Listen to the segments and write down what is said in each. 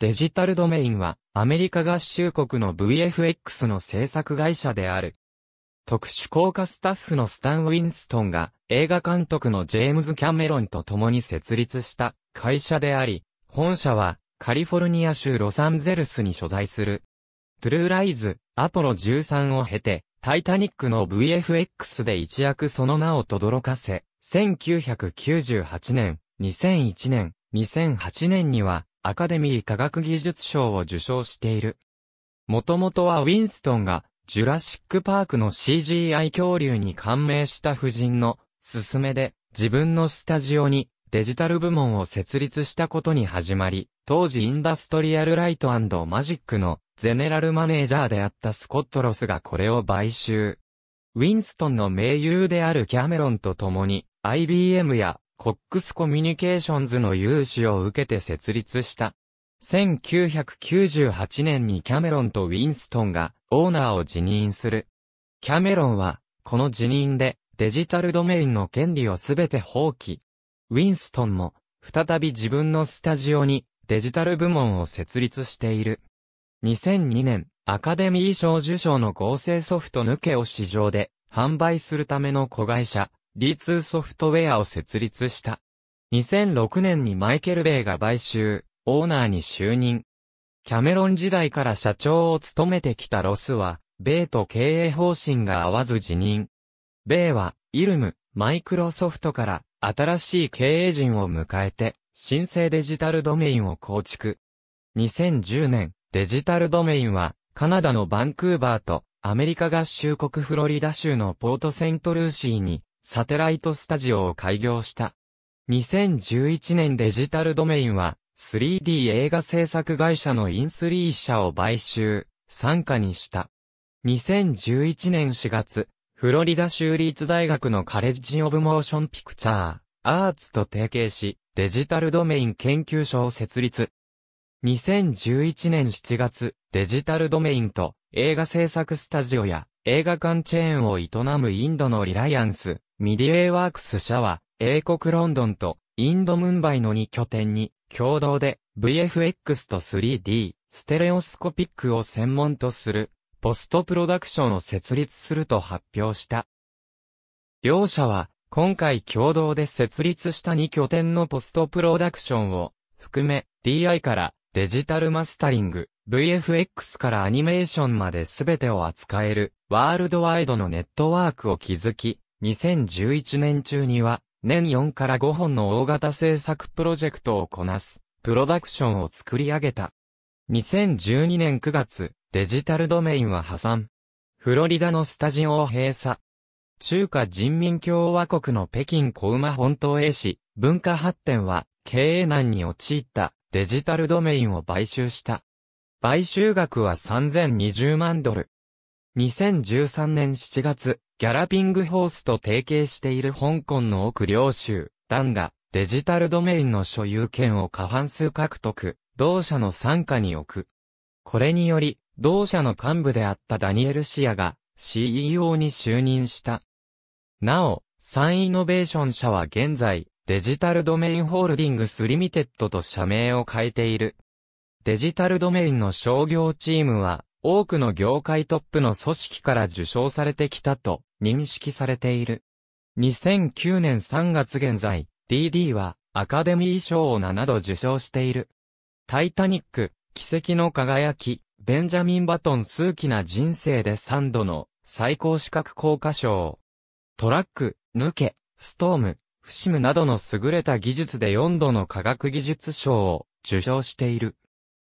デジタルドメインはアメリカ合衆国の VFX の制作会社である。特殊効果スタッフのスタン・ウィンストンが映画監督のジェームズ・キャメロンと共に設立した会社であり、本社はカリフォルニア州ロサンゼルスに所在する。トゥルーライズ、アポロ13を経て、タイタニックの VFX で一躍その名を轟かせ、1998年、2001年、2008年には、アカデミー科学技術賞を受賞している。もともとはウィンストンが、ジュラシックパークの CGI 恐竜に感銘した夫人の、勧めで、自分のスタジオに、デジタル部門を設立したことに始まり、当時インダストリアルライトマジックのゼネラルマネージャーであったスコット・ロスがこれを買収。ウィンストンの盟友であるキャメロンと共に IBM やコックスコミュニケーションズの融資を受けて設立した。1998年にキャメロンとウィンストンがオーナーを辞任する。キャメロンは、この辞任でデジタルドメインの権利をすべて放棄。ウィンストンも、再び自分のスタジオにデジタル部門を設立している。2002年、アカデミー賞受賞の合成ソフト抜けを市場で販売するための子会社、D2 ソフトウェアを設立した。2006年にマイケル・ベイが買収、オーナーに就任。キャメロン時代から社長を務めてきたロスは、米と経営方針が合わず辞任。米は、イルム、マイクロソフトから新しい経営陣を迎えて、新生デジタルドメインを構築。2010年、デジタルドメインは、カナダのバンクーバーと、アメリカ合衆国フロリダ州のポートセントルーシーにサテライトスタジオを開業した。2011年デジタルドメインは 3D 映画制作会社のインスリー社を買収、参加にした。2011年4月、フロリダ州立大学のカレッジ・オブ・モーション・ピクチャー、アーツと提携し、デジタルドメイン研究所を設立。2011年7月、デジタルドメインと映画制作スタジオや映画館チェーンを営むインドのリライアンス、ミディエイワークス社は、英国ロンドンとインドムンバイの2拠点に、共同で VFX と 3D、ステレオスコピックを専門とする、ポストプロダクションを設立すると発表した。両社は、今回共同で設立した2拠点のポストプロダクションを、含め、DI からデジタルマスタリング、VFX からアニメーションまで全てを扱える、ワールドワイドのネットワークを築き、2011年中には、年4から5本の大型制作プロジェクトをこなす、プロダクションを作り上げた。2012年9月、デジタルドメインは破産。フロリダのスタジオを閉鎖。中華人民共和国の北京小馬本島へ市、文化発展は経営難に陥ったデジタルドメインを買収した。買収額は3020万ドル。2013年7月、ギャラピングホースと提携している香港の奥領州、ダンが、デジタルドメインの所有権を過半数獲得、同社の傘下に置く。これにより、同社の幹部であったダニエル・シアが CEO に就任した。なお、サンイノベーション社は現在、デジタルドメインホールディングスリミテッドと社名を変えている。デジタルドメインの商業チームは、多くの業界トップの組織から受賞されてきたと認識されている。2009年3月現在、DD はアカデミー賞を7度受賞している。タイタニック、奇跡の輝き、ベンジャミン・バトン数奇な人生で3度の最高資格効果賞。トラック、抜け、ストーム、フシムなどの優れた技術で4度の科学技術賞を受賞している。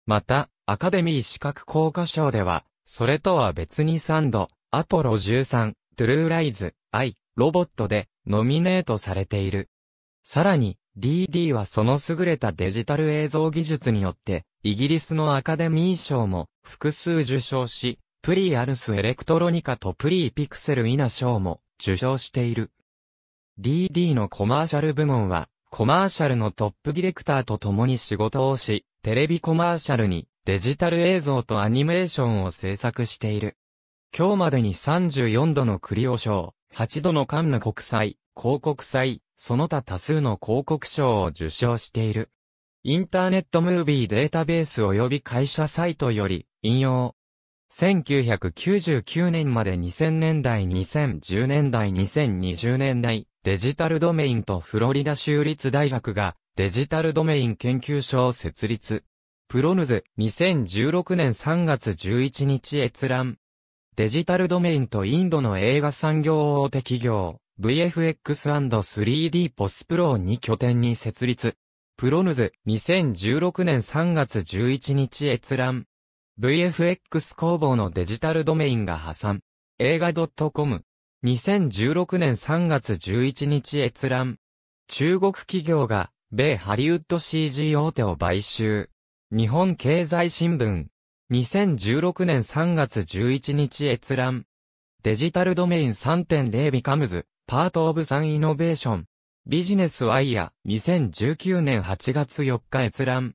また、アカデミー資格効果賞では、それとは別に3度、アポロ13、トゥルーライズ、アイ、ロボットで、ノミネートされている。さらに、DD はその優れたデジタル映像技術によって、イギリスのアカデミー賞も複数受賞し、プリーアルスエレクトロニカとプリーピクセルイナ賞も受賞している。DD のコマーシャル部門は、コマーシャルのトップディレクターと共に仕事をし、テレビコマーシャルにデジタル映像とアニメーションを制作している。今日までに34度のクリオ賞、8度のカンヌ国際、広告祭、その他多数の広告賞を受賞している。インターネットムービーデータベース及び会社サイトより引用。1999年まで2000年代2010年代2020年代デジタルドメインとフロリダ州立大学がデジタルドメイン研究所を設立。プロヌズ、2016年3月11日閲覧。デジタルドメインとインドの映画産業大手企業、VFX&3D ポスプロに拠点に設立。プロヌズ、2016年3月11日閲覧。VFX 工房のデジタルドメインが破産。映画 .com。2016年3月11日閲覧。中国企業が、米ハリウッド CG 大手を買収。日本経済新聞。2016年3月11日閲覧。デジタルドメイン3.0ビカムズ、パートオブサンイノベーション。ビジネスワイヤー2019年8月4日閲覧。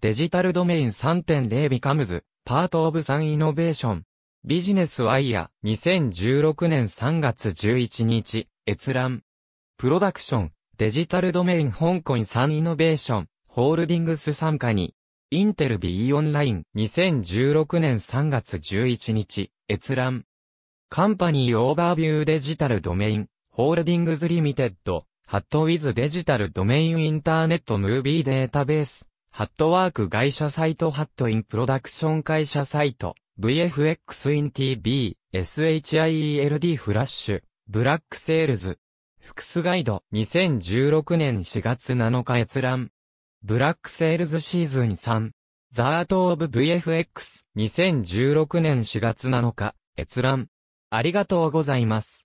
デジタルドメイン3.0ビカムズ、パートオブサンイノベーション。ビジネスワイヤー2016年3月11日閲覧。プロダクション、デジタルドメイン香港サンイノベーション、ホールディングス参加に。インテル B オンライン2016年3月11日、閲覧。カンパニーオーバービューデジタルドメイン、ホールディングズリミテッド、ハットウィズデジタルドメインインターネットムービーデータベース、ハットワーク会社サイトハットインプロダクション会社サイト、VFX イン TV、SHIELD フラッシュ、ブラックセールズ。複数ガイド2016年4月7日閲覧。ブラックセールズシーズン3、ザートオブ VFX、2016年4月7日、閲覧。ありがとうございます。